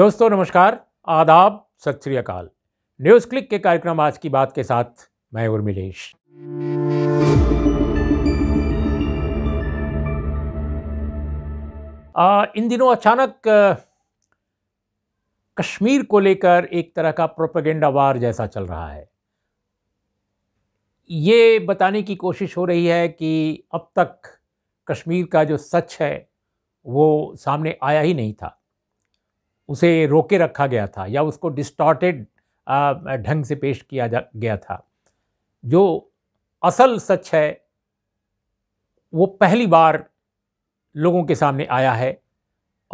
दोस्तों नमस्कार आदाब सत श्री अकाल न्यूज़ क्लिक के कार्यक्रम आज की बात के साथ मैं उर्मिलेश इन दिनों अचानक कश्मीर को लेकर एक तरह का प्रोपेगेंडा वार जैसा चल रहा है ये बताने की कोशिश हो रही है कि अब तक कश्मीर का जो सच है वो सामने आया ही नहीं था उसे रोके रखा गया था या उसको डिस्टॉर्टेड ढंग से पेश किया जा गया था जो असल सच है वो पहली बार लोगों के सामने आया है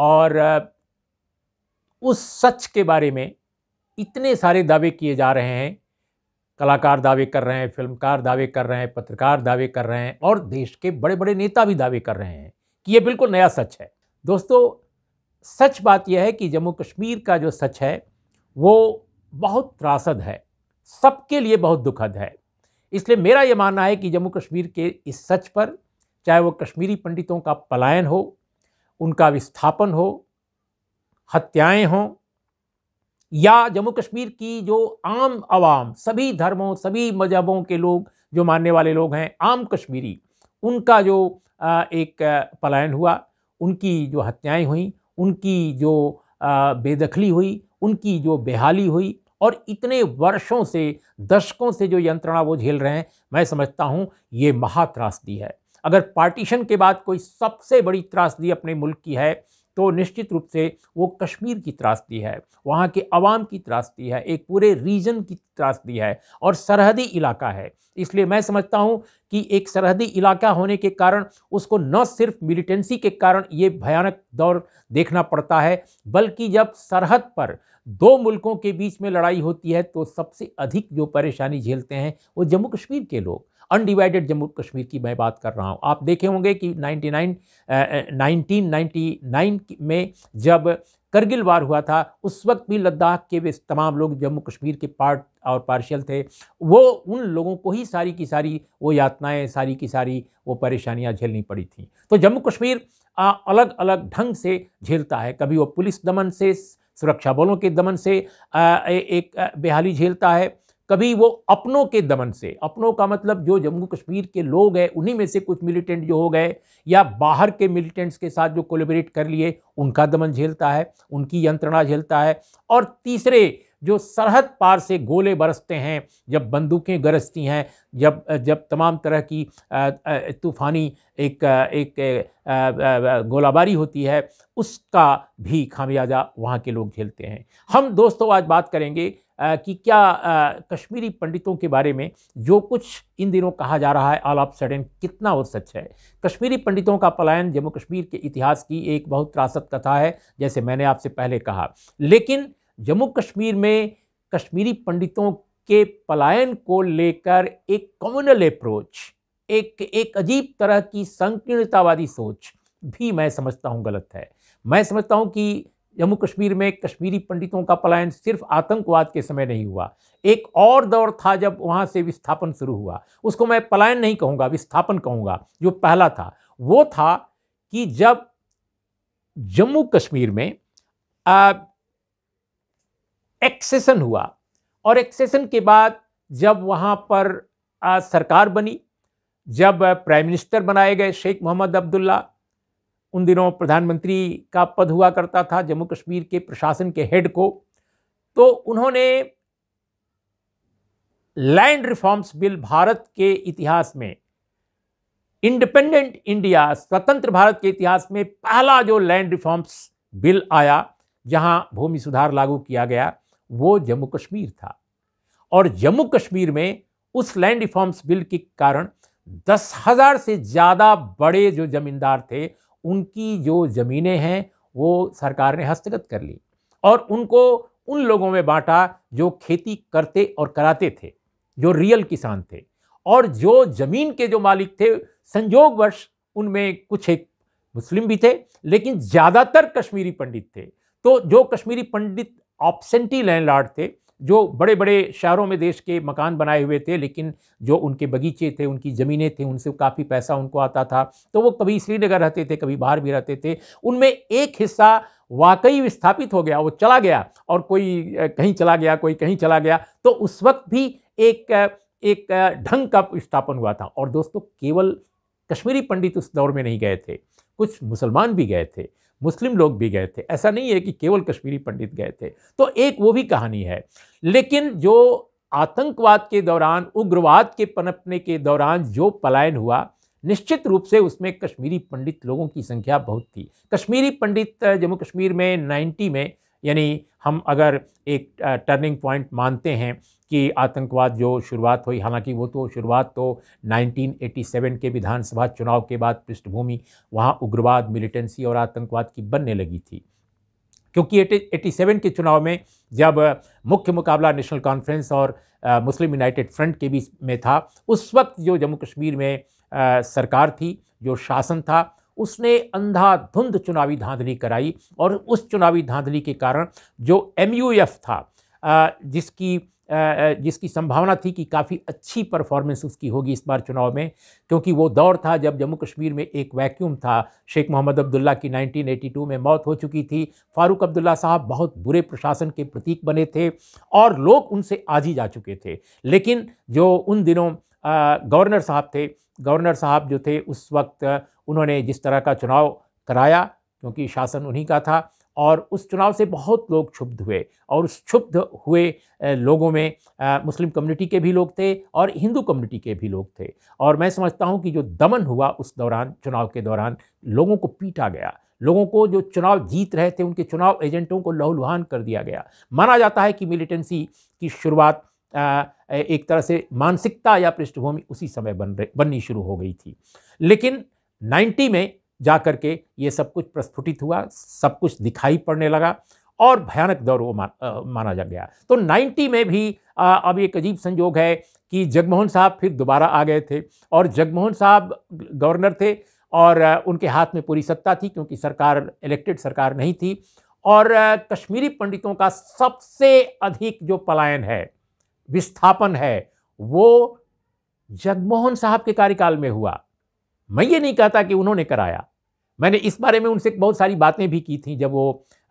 और उस सच के बारे में इतने सारे दावे किए जा रहे हैं कलाकार दावे कर रहे हैं फिल्मकार दावे कर रहे हैं पत्रकार दावे कर रहे हैं और देश के बड़े बड़े नेता भी दावे कर रहे हैं कि ये बिल्कुल नया सच है दोस्तों सच बात यह है कि जम्मू कश्मीर का जो सच है वो बहुत त्रासद है सबके लिए बहुत दुखद है इसलिए मेरा ये मानना है कि जम्मू कश्मीर के इस सच पर चाहे वो कश्मीरी पंडितों का पलायन हो उनका विस्थापन हो हत्याएं हों या जम्मू कश्मीर की जो आम आवाम सभी धर्मों सभी मजहबों के लोग जो मानने वाले लोग हैं आम कश्मीरी उनका जो एक पलायन हुआ उनकी जो हत्याएं हुई उनकी जो बेदखली हुई उनकी जो बेहाली हुई और इतने वर्षों से दशकों से जो यंत्रणा वो झेल रहे हैं मैं समझता हूँ ये महात्रासदी है अगर पार्टीशन के बाद कोई सबसे बड़ी त्रासदी अपने मुल्क की है तो निश्चित रूप से वो कश्मीर की त्रासदी है वहाँ के आवाम की त्रासदी है एक पूरे रीजन की त्रासदी है और सरहदी इलाका है इसलिए मैं समझता हूँ कि एक सरहदी इलाका होने के कारण उसको न सिर्फ मिलिटेंसी के कारण ये भयानक दौर देखना पड़ता है बल्कि जब सरहद पर दो मुल्कों के बीच में लड़ाई होती है तो सबसे अधिक जो परेशानी झेलते हैं वो जम्मू कश्मीर के लोग अनडिवाइडेड जम्मू कश्मीर की मैं बात कर रहा हूँ आप देखे होंगे कि 99 1999 में जब करगिल वार हुआ था उस वक्त भी लद्दाख के वे तमाम लोग जम्मू कश्मीर के पार्ट और पार्शियल थे वो उन लोगों को ही सारी की सारी वो यातनाएं सारी की सारी वो परेशानियां झेलनी पड़ी थी तो जम्मू कश्मीर अलग अलग ढंग से झेलता है कभी वो पुलिस दमन से सुरक्षा बलों के दमन से आ, एक बेहाली झेलता है कभी वो अपनों के दमन से अपनों का मतलब जो जम्मू कश्मीर के लोग हैं उन्हीं में से कुछ मिलिटेंट जो हो गए या बाहर के मिलिटेंट्स के साथ जो कोलेबरेट कर लिए उनका दमन झेलता है उनकी यंत्रणा झेलता है और तीसरे जो सरहद पार से गोले बरसते हैं जब बंदूकें गरजती हैं जब जब तमाम तरह की तूफ़ानी एक एक गोलाबारी होती है उसका भी खामियाजा वहाँ के लोग झेलते हैं हम दोस्तों आज बात करेंगे कि क्या कश्मीरी पंडितों के बारे में जो कुछ इन दिनों कहा जा रहा है ऑल ऑफ सडन कितना और सच है कश्मीरी पंडितों का पलायन जम्मू कश्मीर के इतिहास की एक बहुत त्रासद कथा है जैसे मैंने आपसे पहले कहा लेकिन जम्मू कश्मीर में कश्मीरी पंडितों के पलायन को लेकर एक कम्युनल अप्रोच एक एक अजीब तरह की संकीर्णतावादी सोच भी मैं समझता हूँ गलत है मैं समझता हूँ कि जम्मू कश्मीर में कश्मीरी पंडितों का पलायन सिर्फ आतंकवाद के समय नहीं हुआ एक और दौर था जब वहाँ से विस्थापन शुरू हुआ उसको मैं पलायन नहीं कहूँगा विस्थापन कहूँगा जो पहला था वो था कि जब जम्मू कश्मीर में एक्सेशन हुआ और एक्सेशन के बाद जब वहाँ पर आ, सरकार बनी जब प्राइम मिनिस्टर बनाए गए शेख मोहम्मद अब्दुल्ला उन दिनों प्रधानमंत्री का पद हुआ करता था जम्मू कश्मीर के प्रशासन के हेड को तो उन्होंने लैंड रिफॉर्म्स बिल भारत के इतिहास में इंडिपेंडेंट इंडिया स्वतंत्र भारत के इतिहास में पहला जो लैंड रिफॉर्म्स बिल आया जहां भूमि सुधार लागू किया गया वो जम्मू कश्मीर था और जम्मू कश्मीर में उस लैंड रिफॉर्म्स बिल के कारण दस हज़ार से ज़्यादा बड़े जो ज़मींदार थे उनकी जो ज़मीनें हैं वो सरकार ने हस्तगत कर ली और उनको उन लोगों में बांटा जो खेती करते और कराते थे जो रियल किसान थे और जो ज़मीन के जो मालिक थे वर्ष उनमें कुछ एक मुस्लिम भी थे लेकिन ज़्यादातर कश्मीरी पंडित थे तो जो कश्मीरी पंडित ऑप्सेंटी लैंडलॉर्ड थे जो बड़े बड़े शहरों में देश के मकान बनाए हुए थे लेकिन जो उनके बगीचे थे उनकी ज़मीनें थी उनसे काफ़ी पैसा उनको आता था तो वो कभी श्रीनगर रहते थे कभी बाहर भी रहते थे उनमें एक हिस्सा वाकई विस्थापित हो गया वो चला गया और कोई कहीं चला गया कोई कहीं चला गया तो उस वक्त भी एक एक ढंग का विस्थापन हुआ था और दोस्तों केवल कश्मीरी पंडित उस दौर में नहीं गए थे कुछ मुसलमान भी गए थे मुस्लिम लोग भी गए थे ऐसा नहीं है कि केवल कश्मीरी पंडित गए थे तो एक वो भी कहानी है लेकिन जो आतंकवाद के दौरान उग्रवाद के पनपने के दौरान जो पलायन हुआ निश्चित रूप से उसमें कश्मीरी पंडित लोगों की संख्या बहुत थी कश्मीरी पंडित जम्मू कश्मीर में नाइन्टी में यानी हम अगर एक टर्निंग पॉइंट मानते हैं कि आतंकवाद जो शुरुआत हुई हालांकि वो तो शुरुआत तो 1987 के विधानसभा चुनाव के बाद पृष्ठभूमि वहाँ उग्रवाद मिलिटेंसी और आतंकवाद की बनने लगी थी क्योंकि 87 के चुनाव में जब मुख्य मुकाबला नेशनल कॉन्फ्रेंस और मुस्लिम यूनाइटेड फ्रंट के बीच में था उस वक्त जो जम्मू कश्मीर में सरकार थी जो शासन था उसने अंधाधुंध चुनावी धांधली कराई और उस चुनावी धांधली के कारण जो एम था जिसकी जिसकी संभावना थी कि काफ़ी अच्छी परफॉर्मेंस उसकी होगी इस बार चुनाव में क्योंकि वो दौर था जब जम्मू कश्मीर में एक वैक्यूम था शेख मोहम्मद अब्दुल्ला की 1982 में मौत हो चुकी थी फारूक अब्दुल्ला साहब बहुत बुरे प्रशासन के प्रतीक बने थे और लोग उनसे आज ही जा चुके थे लेकिन जो उन दिनों गवर्नर साहब थे गवर्नर साहब जो थे उस वक्त उन्होंने जिस तरह का चुनाव कराया क्योंकि शासन उन्हीं का था और उस चुनाव से बहुत लोग क्षुब्ध हुए और उस क्षुब्ध हुए लोगों में मुस्लिम कम्युनिटी के भी लोग थे और हिंदू कम्युनिटी के भी लोग थे और मैं समझता हूँ कि जो दमन हुआ उस दौरान चुनाव के दौरान लोगों को पीटा गया लोगों को जो चुनाव जीत रहे थे उनके चुनाव एजेंटों को लहूलुहान कर दिया गया माना जाता है कि मिलिटेंसी की शुरुआत एक तरह से मानसिकता या पृष्ठभूमि उसी समय बन रही बननी शुरू हो गई थी लेकिन 90 में जा कर के ये सब कुछ प्रस्फुटित हुआ सब कुछ दिखाई पड़ने लगा और भयानक दौर वो मान, माना जा गया तो 90 में भी आ, अब एक अजीब संयोग है कि जगमोहन साहब फिर दोबारा आ गए थे और जगमोहन साहब गवर्नर थे और उनके हाथ में पूरी सत्ता थी क्योंकि सरकार इलेक्टेड सरकार नहीं थी और कश्मीरी पंडितों का सबसे अधिक जो पलायन है विस्थापन है वो जगमोहन साहब के कार्यकाल में हुआ मैं ये नहीं कहता कि उन्होंने कराया मैंने इस बारे में उनसे बहुत सारी बातें भी की थी जब वो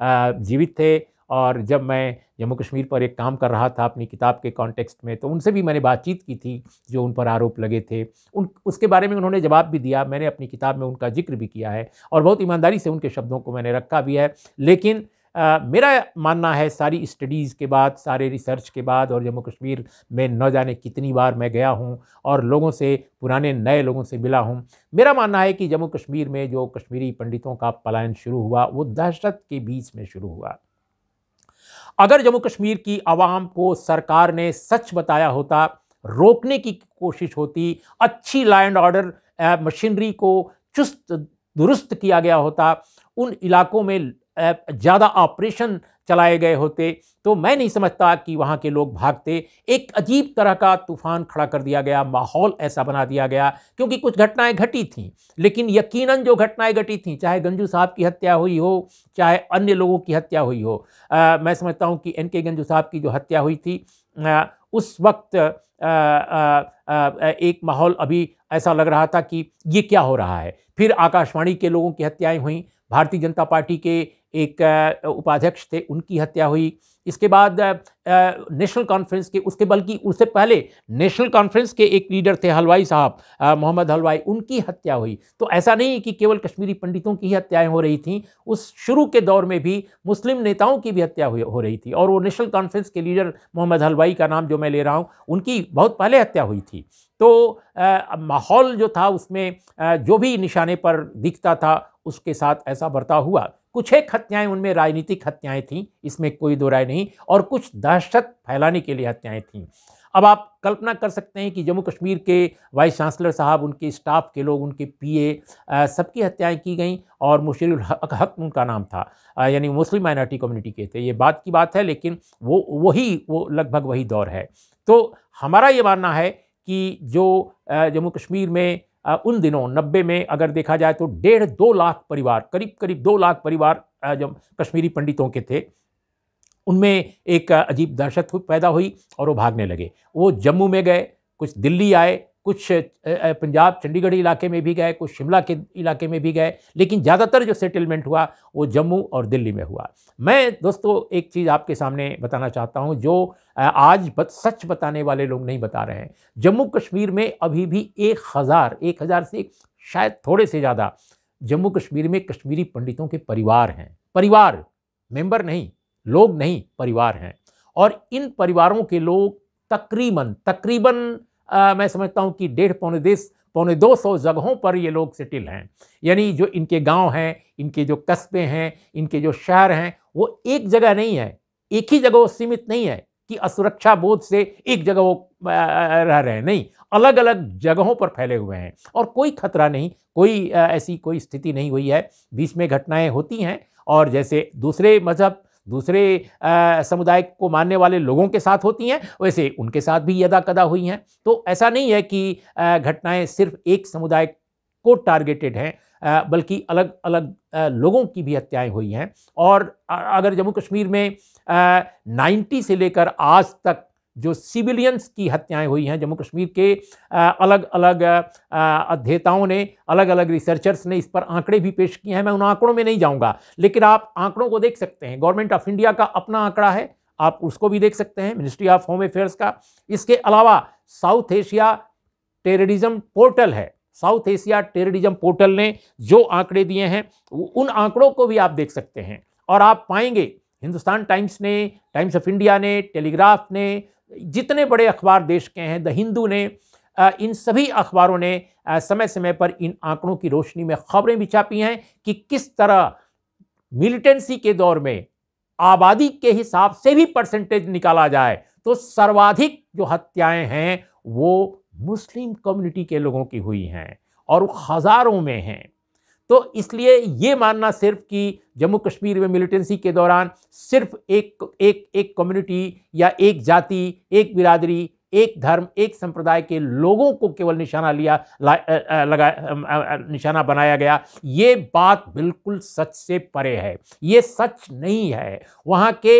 जीवित थे और जब मैं जम्मू कश्मीर पर एक काम कर रहा था अपनी किताब के कॉन्टेक्स्ट में तो उनसे भी मैंने बातचीत की थी जो उन पर आरोप लगे थे उन उसके बारे में उन्होंने जवाब भी दिया मैंने अपनी किताब में उनका जिक्र भी किया है और बहुत ईमानदारी से उनके शब्दों को मैंने रखा भी है लेकिन मेरा मानना है सारी स्टडीज़ के बाद सारे रिसर्च के बाद और जम्मू कश्मीर में न जाने कितनी बार मैं गया हूँ और लोगों से पुराने नए लोगों से मिला हूँ मेरा मानना है कि जम्मू कश्मीर में जो कश्मीरी पंडितों का पलायन शुरू हुआ वो दहशत के बीच में शुरू हुआ अगर जम्मू कश्मीर की आवाम को सरकार ने सच बताया होता रोकने की कोशिश होती अच्छी लॉ एंड ऑर्डर मशीनरी को चुस्त दुरुस्त किया गया होता उन इलाकों में ज़्यादा ऑपरेशन चलाए गए होते तो मैं नहीं समझता कि वहाँ के लोग भागते एक अजीब तरह का तूफान खड़ा कर दिया गया माहौल ऐसा बना दिया गया क्योंकि कुछ घटनाएं घटी थीं लेकिन यकीनन जो घटनाएं घटी थीं चाहे गंजू साहब की हत्या हुई हो चाहे अन्य लोगों की हत्या हुई हो आ, मैं समझता हूँ कि एन के गंजू साहब की जो हत्या हुई थी आ, उस वक्त आ, आ, आ, एक माहौल अभी ऐसा लग रहा था कि ये क्या हो रहा है फिर आकाशवाणी के लोगों की हत्याएं हुई भारतीय जनता पार्टी के एक उपाध्यक्ष थे उनकी हत्या हुई इसके बाद नेशनल कॉन्फ्रेंस के उसके बल्कि उससे पहले नेशनल कॉन्फ्रेंस के एक लीडर थे हलवाई साहब मोहम्मद हलवाई उनकी हत्या हुई तो ऐसा नहीं कि केवल कश्मीरी पंडितों की ही हत्याएं हो रही थी उस शुरू के दौर में भी मुस्लिम नेताओं की भी हत्या हुई हो रही थी और वो नेशनल कॉन्फ्रेंस के लीडर मोहम्मद हलवाई का नाम जो मैं ले रहा हूँ उनकी बहुत पहले हत्या हुई थी तो माहौल जो था उसमें जो भी निशाने पर दिखता था उसके साथ ऐसा बर्ताव हुआ कुछ एक हत्याएं उनमें राजनीतिक हत्याएं थीं इसमें कोई दो राय नहीं और कुछ दहशत फैलाने के लिए हत्याएं थीं अब आप कल्पना कर सकते हैं कि जम्मू कश्मीर के वाइस चांसलर साहब उनके स्टाफ के लोग उनके पीए सबकी हत्याएं की गई और मुशीर हक, हक उनका नाम था यानी मुस्लिम माइनॉरिटी कम्युनिटी के थे ये बात की बात है लेकिन वो वही वो लगभग वही दौर है तो हमारा ये मानना है कि जो जम्मू कश्मीर में उन दिनों नब्बे में अगर देखा जाए तो डेढ़ दो लाख परिवार करीब करीब दो लाख परिवार जब कश्मीरी पंडितों के थे उनमें एक अजीब दहशत पैदा हुई और वो भागने लगे वो जम्मू में गए कुछ दिल्ली आए कुछ पंजाब चंडीगढ़ इलाके में भी गए कुछ शिमला के इलाके में भी गए लेकिन ज़्यादातर जो सेटलमेंट हुआ वो जम्मू और दिल्ली में हुआ मैं दोस्तों एक चीज़ आपके सामने बताना चाहता हूँ जो आज बत, सच बताने वाले लोग नहीं बता रहे हैं जम्मू कश्मीर में अभी भी एक हज़ार एक हज़ार से शायद थोड़े से ज़्यादा जम्मू कश्मीर में कश्मीरी पंडितों के परिवार हैं परिवार मेंबर नहीं लोग नहीं परिवार हैं और इन परिवारों के लोग तकरीबन तकरीबन आ, मैं समझता हूँ कि डेढ़ पौने देश पौने दो सौ जगहों पर ये लोग सेटिल हैं यानी जो इनके गांव हैं इनके जो कस्बे हैं इनके जो शहर हैं वो एक जगह नहीं है एक ही जगह वो सीमित नहीं है कि असुरक्षा बोध से एक जगह वो रह रहे हैं नहीं अलग अलग जगहों पर फैले हुए हैं और कोई खतरा नहीं कोई ऐसी कोई स्थिति नहीं हुई है बीच में घटनाएं होती हैं और जैसे दूसरे मजहब दूसरे समुदाय को मानने वाले लोगों के साथ होती हैं वैसे उनके साथ भी यदा कदा हुई हैं तो ऐसा नहीं है कि घटनाएं सिर्फ एक समुदाय को टारगेटेड हैं बल्कि अलग अलग लोगों की भी हत्याएं हुई हैं और अगर जम्मू कश्मीर में 90 से लेकर आज तक जो सिविलियंस की हत्याएं हुई हैं जम्मू कश्मीर के अलग अलग अध्येताओं ने अलग अलग रिसर्चर्स ने इस पर आंकड़े भी पेश किए हैं मैं उन आंकड़ों में नहीं जाऊंगा लेकिन आप आंकड़ों को देख सकते हैं गवर्नमेंट ऑफ इंडिया का अपना आंकड़ा है आप उसको भी देख सकते हैं मिनिस्ट्री ऑफ होम अफेयर्स का इसके अलावा साउथ एशिया टेररिज्म पोर्टल है साउथ एशिया टेररिज्म पोर्टल ने जो आंकड़े दिए हैं उन आंकड़ों को भी आप देख सकते हैं और आप पाएंगे हिंदुस्तान टाइम्स ने टाइम्स ऑफ इंडिया ने टेलीग्राफ ने जितने बड़े अखबार देश के हैं द हिंदू ने इन सभी अखबारों ने समय समय पर इन आंकड़ों की रोशनी में खबरें भी छापी हैं कि किस तरह मिलिटेंसी के दौर में आबादी के हिसाब से भी परसेंटेज निकाला जाए तो सर्वाधिक जो हत्याएं हैं वो मुस्लिम कम्युनिटी के लोगों की हुई हैं और हज़ारों में हैं तो इसलिए ये मानना सिर्फ कि जम्मू कश्मीर में मिलिटेंसी के दौरान सिर्फ एक एक एक कम्युनिटी या एक जाति एक बिरादरी एक धर्म एक संप्रदाय के लोगों को केवल निशाना लिया लगा निशाना बनाया गया ये बात बिल्कुल सच से परे है ये सच नहीं है वहाँ के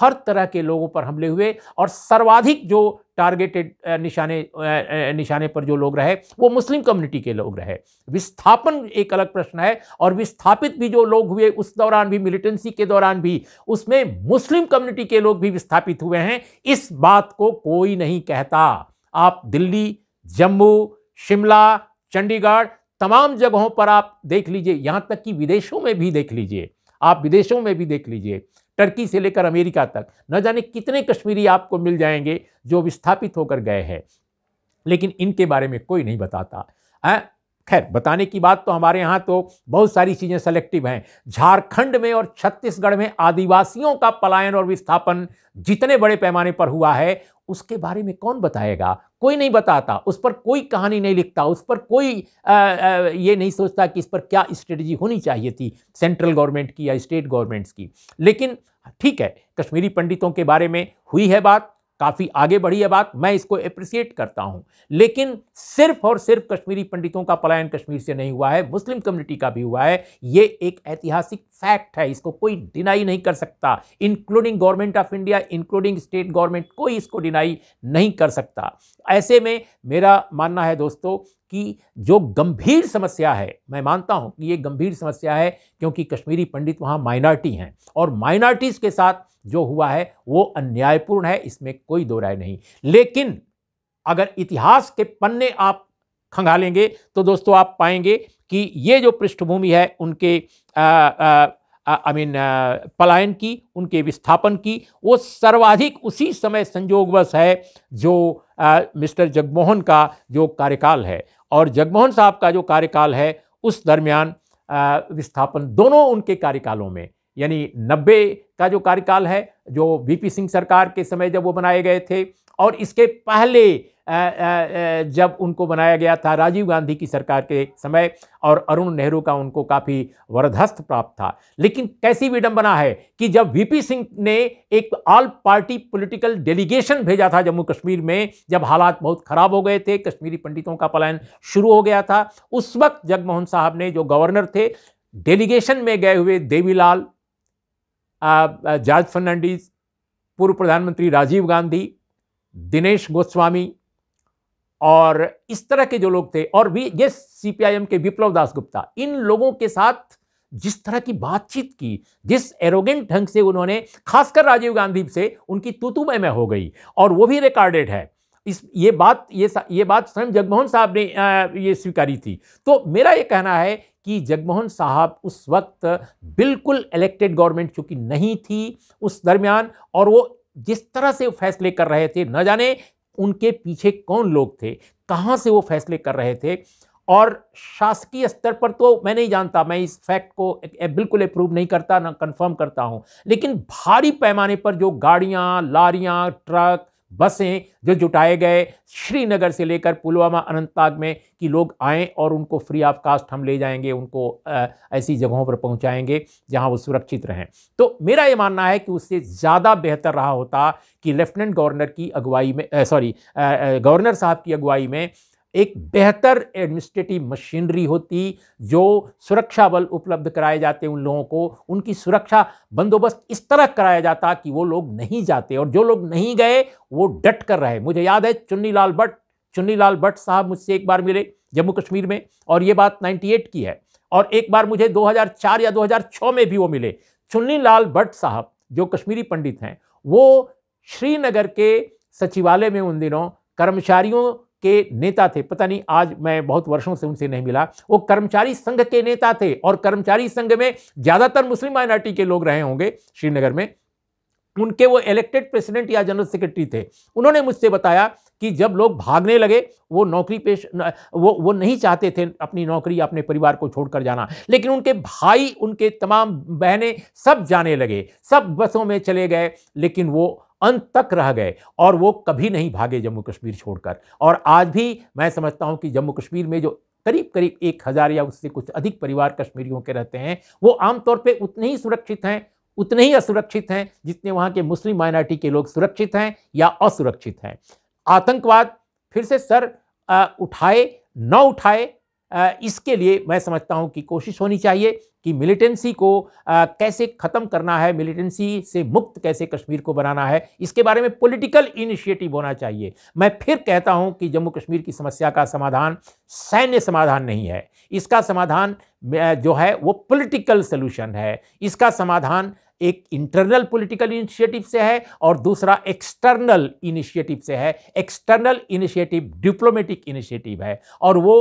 हर तरह के लोगों पर हमले हुए और सर्वाधिक जो टारगेटेड निशाने निशाने पर जो लोग रहे वो मुस्लिम कम्युनिटी के लोग रहे विस्थापन एक अलग प्रश्न है और विस्थापित भी जो लोग हुए उस दौरान भी मिलिटेंसी के दौरान भी उसमें मुस्लिम कम्युनिटी के लोग भी विस्थापित हुए हैं इस बात को कोई नहीं कहता आप दिल्ली जम्मू शिमला चंडीगढ़ तमाम जगहों पर आप देख लीजिए यहाँ तक कि विदेशों में भी देख लीजिए आप विदेशों में भी देख लीजिए टर्की से लेकर अमेरिका तक न जाने कितने कश्मीरी आपको मिल जाएंगे जो विस्थापित होकर गए हैं लेकिन इनके बारे में कोई नहीं बताता खैर बताने की बात तो हमारे यहाँ तो बहुत सारी चीज़ें सेलेक्टिव हैं झारखंड में और छत्तीसगढ़ में आदिवासियों का पलायन और विस्थापन जितने बड़े पैमाने पर हुआ है उसके बारे में कौन बताएगा कोई नहीं बताता उस पर कोई कहानी नहीं लिखता उस पर कोई आ, आ, ये नहीं सोचता कि इस पर क्या स्ट्रेटजी होनी चाहिए थी सेंट्रल गवर्नमेंट की या स्टेट गवर्नमेंट्स की लेकिन ठीक है कश्मीरी पंडितों के बारे में हुई है बात काफ़ी आगे बढ़ी है बात मैं इसको अप्रिसिएट करता हूं लेकिन सिर्फ और सिर्फ कश्मीरी पंडितों का पलायन कश्मीर से नहीं हुआ है मुस्लिम कम्युनिटी का भी हुआ है ये एक ऐतिहासिक फैक्ट है इसको कोई डिनाई नहीं कर सकता including government of India including state government कोई इसको डिनाई नहीं कर सकता ऐसे में मेरा मानना है दोस्तों कि जो गंभीर समस्या है मैं मानता हूं कि ये गंभीर समस्या है क्योंकि कश्मीरी पंडित वहां माइनॉरिटी हैं और माइनॉरिटीज़ के साथ जो हुआ है वो अन्यायपूर्ण है इसमें कोई दो राय नहीं लेकिन अगर इतिहास के पन्ने आप खंगालेंगे तो दोस्तों आप पाएंगे कि ये जो पृष्ठभूमि है उनके आ, आ, आई मीन पलायन की उनके विस्थापन की वो सर्वाधिक उसी समय संजोगवश है जो आ, मिस्टर जगमोहन का जो कार्यकाल है और जगमोहन साहब का जो कार्यकाल है उस दरमियान विस्थापन दोनों उनके कार्यकालों में यानी नब्बे का जो कार्यकाल है जो बीपी सिंह सरकार के समय जब वो बनाए गए थे और इसके पहले जब उनको बनाया गया था राजीव गांधी की सरकार के समय और अरुण नेहरू का उनको काफ़ी वरदहस्त प्राप्त था लेकिन कैसी विडंबना है कि जब वीपी सिंह ने एक ऑल पार्टी पॉलिटिकल डेलीगेशन भेजा था जम्मू कश्मीर में जब हालात बहुत ख़राब हो गए थे कश्मीरी पंडितों का पलायन शुरू हो गया था उस वक्त जगमोहन साहब ने जो गवर्नर थे डेलीगेशन में गए हुए देवीलाल जॉर्ज फर्नांडीज पूर्व प्रधानमंत्री राजीव गांधी दिनेश गोस्वामी और इस तरह के जो लोग थे और भी ये सीपीआईएम के विप्लव दास गुप्ता इन लोगों के साथ जिस तरह की बातचीत की जिस एरोगेंट ढंग से उन्होंने खासकर राजीव गांधी से उनकी तूतुमय में हो गई और वो भी रिकॉर्डेड है इस ये बात ये ये बात स्वयं जगमोहन साहब ने आ, ये स्वीकारी थी तो मेरा ये कहना है कि जगमोहन साहब उस वक्त बिल्कुल इलेक्टेड गवर्नमेंट चूंकि नहीं थी उस दरमियान और वो जिस तरह से वो फैसले कर रहे थे न जाने उनके पीछे कौन लोग थे कहाँ से वो फैसले कर रहे थे और शासकीय स्तर पर तो मैं नहीं जानता मैं इस फैक्ट को बिल्कुल अप्रूव नहीं करता ना कंफर्म करता हूँ लेकिन भारी पैमाने पर जो गाड़ियाँ लारियाँ ट्रक बसें जो जुटाए गए श्रीनगर से लेकर पुलवामा अनंतनाग में कि लोग आएँ और उनको फ्री ऑफ कास्ट हम ले जाएंगे उनको ऐसी जगहों पर पहुंचाएंगे जहां वो सुरक्षित रहें तो मेरा ये मानना है कि उससे ज़्यादा बेहतर रहा होता कि लेफ्टिनेंट गवर्नर की अगुवाई में सॉरी गवर्नर साहब की अगुवाई में एक बेहतर एडमिनिस्ट्रेटिव मशीनरी होती जो सुरक्षा बल उपलब्ध कराए जाते उन लोगों को उनकी सुरक्षा बंदोबस्त इस तरह कराया जाता कि वो लोग नहीं जाते और जो लोग नहीं गए वो डट कर रहे मुझे याद है चुन्नी लाल भट्ट चुन्नी लाल भट्ट साहब मुझसे एक बार मिले जम्मू कश्मीर में और ये बात 98 की है और एक बार मुझे 2004 या 2006 में भी वो मिले चुन्नी लाल भट्ट साहब जो कश्मीरी पंडित हैं वो श्रीनगर के सचिवालय में उन दिनों कर्मचारियों के नेता थे पता नहीं आज मैं बहुत वर्षों से उनसे नहीं मिला वो कर्मचारी संघ के नेता थे और कर्मचारी संघ में ज़्यादातर मुस्लिम माइनॉरिटी के लोग रहे होंगे श्रीनगर में उनके वो इलेक्टेड प्रेसिडेंट या जनरल सेक्रेटरी थे उन्होंने मुझसे बताया कि जब लोग भागने लगे वो नौकरी पेश वो वो नहीं चाहते थे अपनी नौकरी अपने परिवार को छोड़कर जाना लेकिन उनके भाई उनके तमाम बहनें सब जाने लगे सब बसों में चले गए लेकिन वो अंत तक रह गए और वो कभी नहीं भागे जम्मू कश्मीर छोड़कर और आज भी मैं समझता हूँ कि जम्मू कश्मीर में जो करीब करीब एक हज़ार या उससे कुछ अधिक परिवार कश्मीरियों के रहते हैं वो आमतौर पर उतने ही सुरक्षित हैं उतने ही असुरक्षित हैं जितने वहाँ के मुस्लिम माइनॉरिटी के लोग सुरक्षित हैं या असुरक्षित हैं आतंकवाद फिर से सर आ, उठाए न उठाए इसके लिए मैं समझता हूं कि कोशिश होनी चाहिए कि मिलिटेंसी को कैसे ख़त्म करना है मिलिटेंसी से मुक्त कैसे कश्मीर को बनाना है इसके बारे में पॉलिटिकल इनिशिएटिव होना चाहिए मैं फिर कहता हूं कि जम्मू कश्मीर की समस्या का समाधान सैन्य समाधान नहीं है इसका समाधान जो है वो पॉलिटिकल सोल्यूशन है इसका समाधान एक इंटरनल पॉलिटिकल इनिशिएटिव से है और दूसरा एक्सटर्नल इनिशिएटिव से है एक्सटर्नल इनिशिएटिव डिप्लोमेटिक इनिशिएटिव है और वो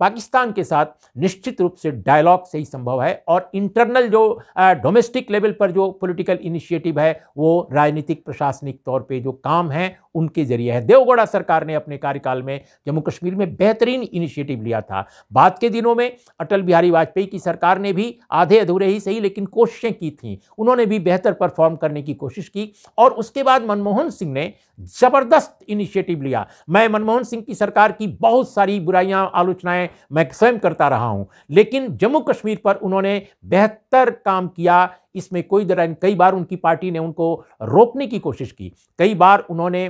पाकिस्तान के साथ निश्चित रूप से डायलॉग से ही संभव है और इंटरनल जो डोमेस्टिक लेवल पर जो पॉलिटिकल इनिशिएटिव है वो राजनीतिक प्रशासनिक तौर पे जो काम है उनके जरिए है देवगौड़ा सरकार ने अपने कार्यकाल में जम्मू कश्मीर में बेहतरीन इनिशिएटिव लिया था बाद के दिनों में अटल बिहारी वाजपेयी की सरकार ने भी आधे अधूरे ही सही लेकिन कोशिशें की थी उन्होंने भी बेहतर परफॉर्म करने की कोशिश की और उसके बाद मनमोहन सिंह ने जबरदस्त इनिशिएटिव लिया मैं मनमोहन सिंह की सरकार की बहुत सारी बुराइयां आलोचनाएं मैं स्वयं करता रहा हूं लेकिन जम्मू कश्मीर पर उन्होंने बेहतर काम किया इसमें कोई दरान कई बार उनकी पार्टी ने उनको रोकने की कोशिश की कई बार उन्होंने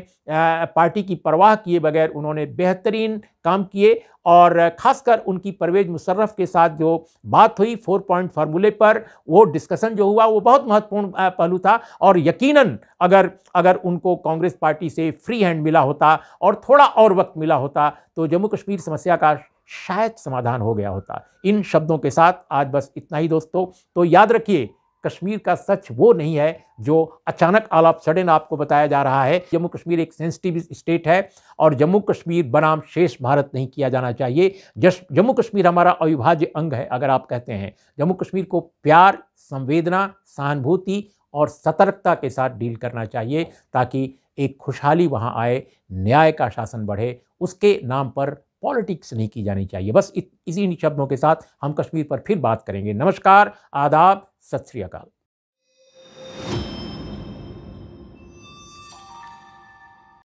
पार्टी की परवाह किए बगैर उन्होंने बेहतरीन काम किए और ख़ासकर उनकी परवेज मुशर्रफ के साथ जो बात हुई फोर पॉइंट फार्मूले पर वो डिस्कशन जो हुआ वो बहुत महत्वपूर्ण पहलू था और यकीनन अगर अगर उनको कांग्रेस पार्टी से फ्री हैंड मिला होता और थोड़ा और वक्त मिला होता तो जम्मू कश्मीर समस्या का शायद समाधान हो गया होता इन शब्दों के साथ आज बस इतना ही दोस्तों तो याद रखिए कश्मीर का सच वो नहीं है जो अचानक आल ऑफ सडन आपको बताया जा रहा है जम्मू कश्मीर एक सेंसिटिव स्टेट है और जम्मू कश्मीर बनाम शेष भारत नहीं किया जाना चाहिए जम्मू कश्मीर हमारा अविभाज्य अंग है अगर आप कहते हैं जम्मू कश्मीर को प्यार संवेदना सहानुभूति और सतर्कता के साथ डील करना चाहिए ताकि एक खुशहाली वहाँ आए न्याय का शासन बढ़े उसके नाम पर पॉलिटिक्स नहीं की जानी चाहिए बस इसी शब्दों के साथ हम कश्मीर पर फिर बात करेंगे नमस्कार आदाब सत श्री अकाल